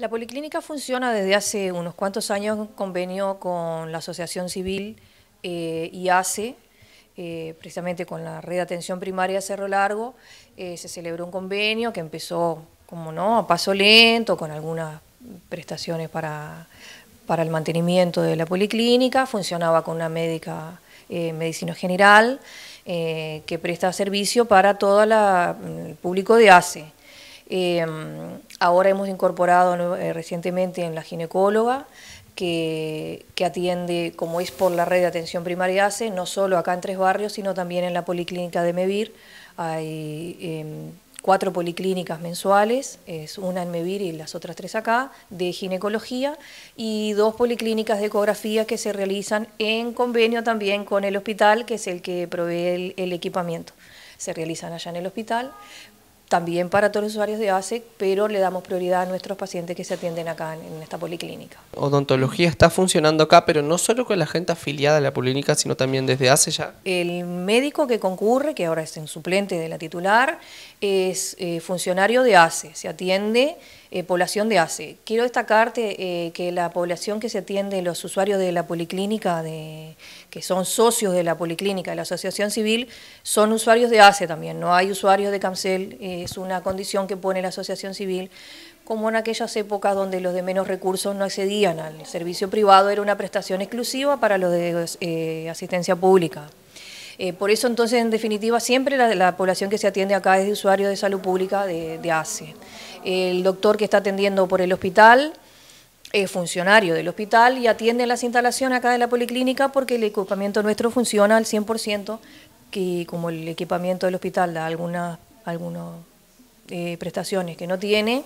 La policlínica funciona desde hace unos cuantos años en convenio con la Asociación Civil eh, y ACE, eh, precisamente con la Red de Atención Primaria Cerro Largo. Eh, se celebró un convenio que empezó, como no, a paso lento, con algunas prestaciones para, el mantenimiento de la policlínica. Funcionaba con una médica medicina general que presta servicio para todo la, el público de ACE. Em, ahora hemos incorporado eh, recientemente en la ginecóloga, que, atiende, como es por la red de atención primaria ACE, no solo acá en Tres Barrios, sino también en la policlínica de Mevir. Hay em, cuatro policlínicas mensuales, es una en Mevir y las otras tres acá, de ginecología, y dos policlínicas de ecografía que se realizan en convenio también con el hospital, que es el que provee el equipamiento. Se realizan allá en el hospital, también para todos los usuarios de ACE, pero le damos prioridad a nuestros pacientes que se atienden acá en, esta policlínica. Odontología está funcionando acá, pero no solo con la gente afiliada a la policlínica, sino también desde ACE ya. El médico que concurre, que ahora es en suplente de la titular, es eh, funcionario de ACE, se atiende eh, población de ACE. Quiero destacarte eh, que la población que se atiende, los usuarios de la policlínica, de, que son socios de la policlínica, de la asociación civil, son usuarios de ACE también, no hay usuarios de CAMCEL es una condición que pone la asociación civil, como en aquellas épocas donde los de menos recursos no accedían al servicio privado, era una prestación exclusiva para los de eh, asistencia pública. Eh, por eso entonces, en definitiva, siempre la, población que se atiende acá es de usuario de salud pública de, de ACE. El doctor que está atendiendo por el hospital es funcionario del hospital y atiende las instalaciones acá de la policlínica porque el equipamiento nuestro funciona al 100%, que como el equipamiento del hospital da algunas, algunos eh, prestaciones que no tiene,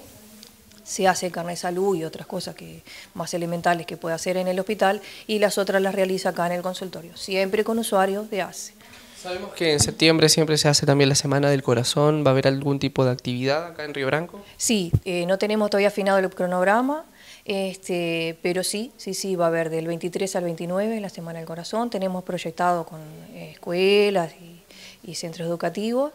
se hace carne de salud y otras cosas que, más elementales que puede hacer en el hospital y las otras las realiza acá en el consultorio, siempre con usuarios de ACE. Sabemos que en septiembre siempre se hace también la Semana del Corazón, ¿va a haber algún tipo de actividad acá en Río Branco? Sí, eh, no tenemos todavía afinado el cronograma, este, pero sí, sí, sí, va a haber del 23 al 29 la Semana del Corazón, tenemos proyectado con eh, escuelas y centros educativos.